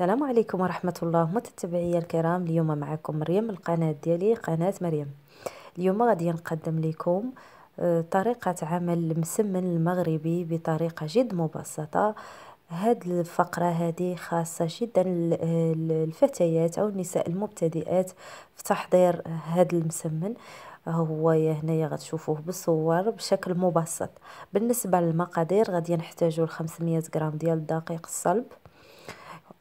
السلام عليكم ورحمة الله متتبعي الكرام اليوم معكم مريم من القناة ديالي قناة مريم اليوم غادي نقدم لكم آه، طريقة عمل المسمن المغربي بطريقة جد مبسطة هاد الفقرة هذه خاصة جدا الفتيات أو النساء المبتدئات في تحضير هاد المسمن هو هنايا غتشوفوه بالصور بشكل مبسط بالنسبة للمقادير غادي نحتاجو 500 غرام ديال الدقيق الصلب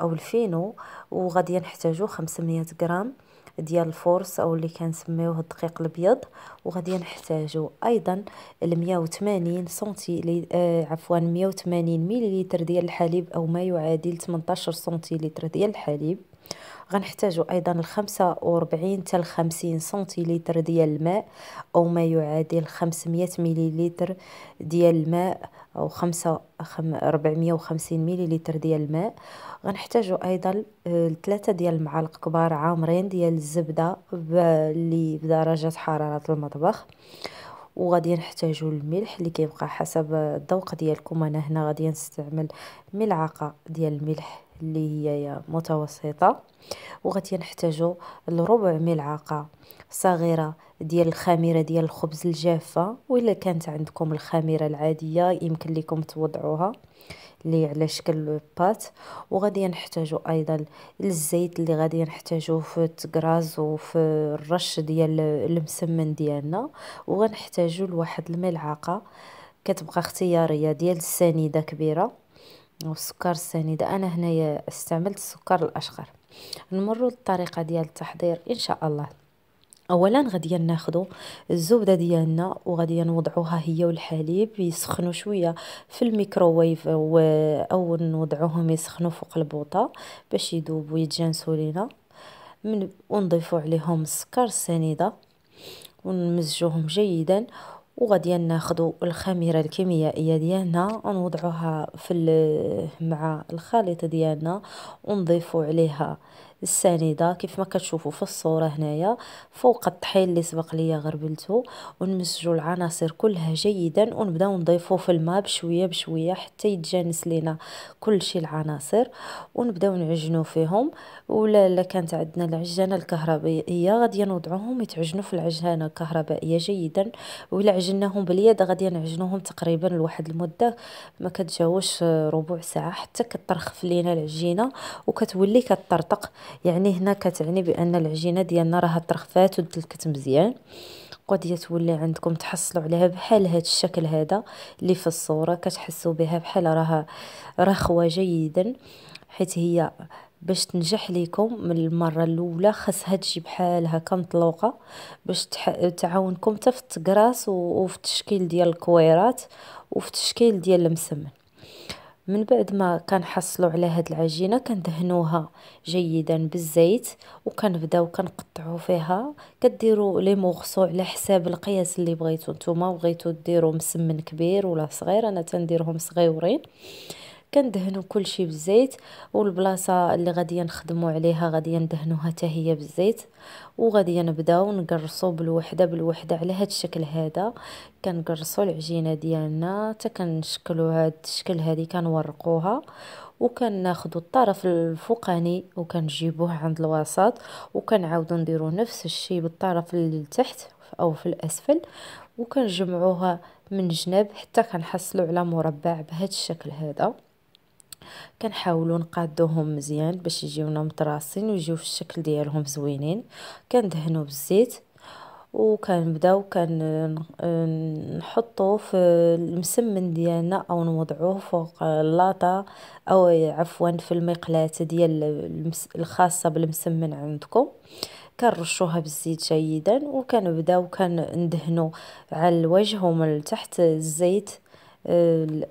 او الفينو وغادي نحتاجو 500 غرام ديال الفورس او اللي كنسميوه الدقيق الابيض وغادي نحتاجو ايضا ل 180 سنتي آه عفوا 180 مليلتر ديال الحليب او ما يعادل 18 سنتي ديال الحليب غنحتاجو ايضا الخمسة وربعين حتى لخمسين سنتيلتر ديال الماء او ما يعادل 500 مليلتر ديال الماء او خمسة خم... 450 مليلتر ديال الماء غنحتاجو ايضا ثلاثة آه، ديال المعالق كبار عامرين ديال الزبدة اللي بدرجة حرارة المطبخ وغادي نحتاجو الملح اللي كيبقى حسب الذوق ديالكم انا هنا غادي نستعمل ملعقه ديال الملح اللي هي متوسطة وغادي نحتاجو لربع ملعقة صغيرة ديال الخميرة ديال الخبز الجافة وإلا كانت عندكم الخميرة العادية يمكن لكم توضعوها اللي على شكل بات وغادي نحتاجو ايضا الزيت اللي غادي نحتاجوه في التكراز وفي الرش ديال المسمن ديالنا وغنحتاجو لواحد الملعقه كتبقى اختياريه ديال السنيده كبيره والسكر السنيد انا هنايا استعملت السكر الاشقر نمروا للطريقه ديال التحضير ان شاء الله اولا غادي ناخذ الزبده ديالنا وغادي نوضعوها هي والحليب يسخنوا شويه في الميكروويف و... او نوضعوهم يسخنوا فوق البوطه باش يذوبوا ويتجانسوا لينا من ونضيفوا عليهم السكر السنيده ونمزجوهم جيدا وغادي ناخذ الخميره الكيميائيه ديالنا ونوضعوها في مع الخليط ديالنا ونضيفوا عليها السنيده كيف ما كتشوفوا في الصوره هنايا فوق الطحين اللي سبق ليا غربلته ونمسجوا العناصر كلها جيدا ونبداو نضيفوه في الماء بشويه بشويه حتى يتجانس لينا كلشي العناصر ونبداو نعجنوا فيهم ولا الا كانت عندنا العجانه الكهربائيه غادي نوضعوهم يتعجنوا في العجانه الكهربائيه جيدا ولا عجناهم باليد غادي نعجنوهم تقريبا لواحد المده ما كتجاوزش ربع ساعه حتى كترخف لينا العجينه وكتولي كتطرطق يعني هنا كتعني بان العجينه ديالنا راها ترخفات ودلكت مزيان غادي تولي عندكم تحصلوا عليها بحال هذا الشكل هذا اللي في الصوره كتحسوا بها بحال راها رخوه جيدا حيت هي باش تنجح ليكم من المره الاولى خاصها تجي بحال هكا مطلوقه باش تعاونكم حتى في التكراس وفي التشكيل ديال الكويرات وفي التشكيل ديال المسمن من بعد ما كنحصلوا على هاد العجينه كندهنوها جيدا بالزيت وكنبداو كنقطعوا فيها كديروا لي مورسو على حساب القياس اللي بغيتو نتوما بغيتو ديروا مسمن كبير ولا صغير انا تنديرهم صغيورين كندهنو كلشي بالزيت والبلاصه اللي غادي نخدمو عليها غادي ندهنوها حتى هي بالزيت وغادي نبداو نقرصوا بالوحده بالوحده على هاد الشكل هذا كنقرصوا العجينه ديالنا حتى كنشكلوا هاد الشكل هذه كنورقوها وكناخذوا الطرف الفوقاني وكنجيبوه عند الوسط وكنعاودو نديرو نفس الشيء بالطرف اللي لتحت او في الاسفل وكنجمعوها من جناب حتى كنحصلوا على مربع بهذا الشكل هذا كنحاولوا نقادوهم مزيان باش يجيونا مطراسين ويجيو في الشكل ديالهم زوينين كندهنوا بالزيت وكنبداو كنحطوه في المسمن ديالنا او نوضعوه فوق اللاطه او عفوا في المقلاه ديال الخاصه بالمسمن عندكم كنرشوها بالزيت جيدا وكنبداو كندهنوا على الوجه ومن تحت الزيت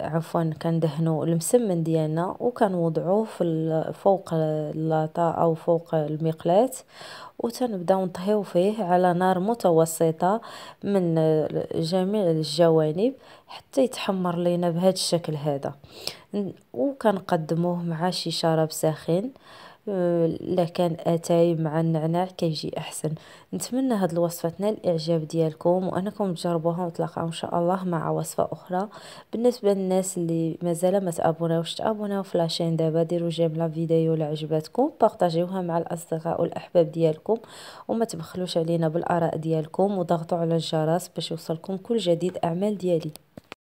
عفوا كندهنوا المسمن ديالنا وكنوضعوه في فوق اللاطا او فوق المقلاة وتنبداو نطهيو فيه على نار متوسطه من جميع الجوانب حتى يتحمر لينا بهذا الشكل هذا وكنقدموه مع شي شراب ساخن الا كان اتاي مع النعناع كيجي احسن نتمنى هاد الوصفه تنال الاعجاب ديالكم وانكم تجربوها وتلاقاو ان شاء الله مع وصفه اخرى بالنسبه للناس اللي مازال ما تابوناوش تابوناو في لاشين دابا ديروا جيم لا فيديو الا عجبتكم بارطاجيوها مع الاصدقاء والاحباب ديالكم وما تبخلوش علينا بالاراء ديالكم وضغطوا على الجرس باش يوصلكم كل جديد اعمال ديالي